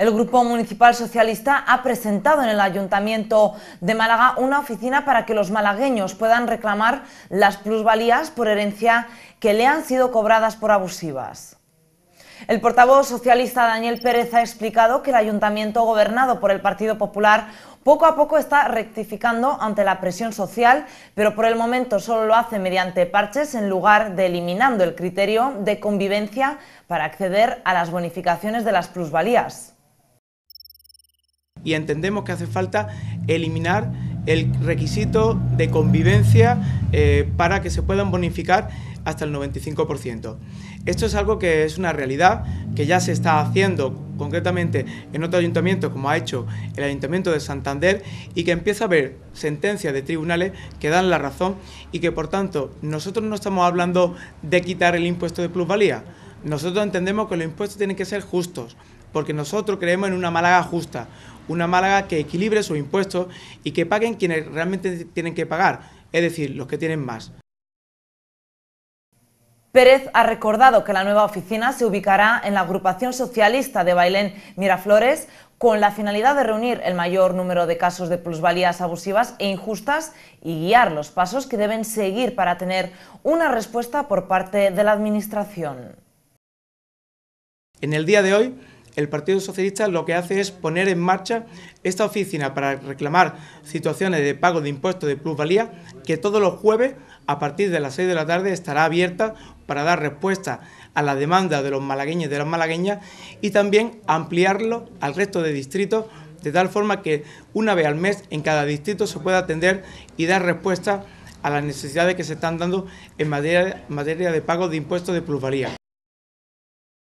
El Grupo Municipal Socialista ha presentado en el Ayuntamiento de Málaga una oficina para que los malagueños puedan reclamar las plusvalías por herencia que le han sido cobradas por abusivas. El portavoz socialista Daniel Pérez ha explicado que el ayuntamiento gobernado por el Partido Popular poco a poco está rectificando ante la presión social, pero por el momento solo lo hace mediante parches en lugar de eliminando el criterio de convivencia para acceder a las bonificaciones de las plusvalías y entendemos que hace falta eliminar el requisito de convivencia eh, para que se puedan bonificar hasta el 95%. Esto es algo que es una realidad, que ya se está haciendo concretamente en otro ayuntamiento, como ha hecho el Ayuntamiento de Santander, y que empieza a haber sentencias de tribunales que dan la razón y que, por tanto, nosotros no estamos hablando de quitar el impuesto de plusvalía, nosotros entendemos que los impuestos tienen que ser justos, porque nosotros creemos en una Málaga justa, una Málaga que equilibre sus impuestos y que paguen quienes realmente tienen que pagar, es decir, los que tienen más. Pérez ha recordado que la nueva oficina se ubicará en la agrupación socialista de Bailén Miraflores con la finalidad de reunir el mayor número de casos de plusvalías abusivas e injustas y guiar los pasos que deben seguir para tener una respuesta por parte de la Administración. En el día de hoy, el Partido Socialista lo que hace es poner en marcha esta oficina para reclamar situaciones de pago de impuestos de plusvalía que todos los jueves a partir de las 6 de la tarde estará abierta para dar respuesta a la demanda de los malagueños y de las malagueñas y también ampliarlo al resto de distritos de tal forma que una vez al mes en cada distrito se pueda atender y dar respuesta a las necesidades que se están dando en materia de pago de impuestos de plusvalía.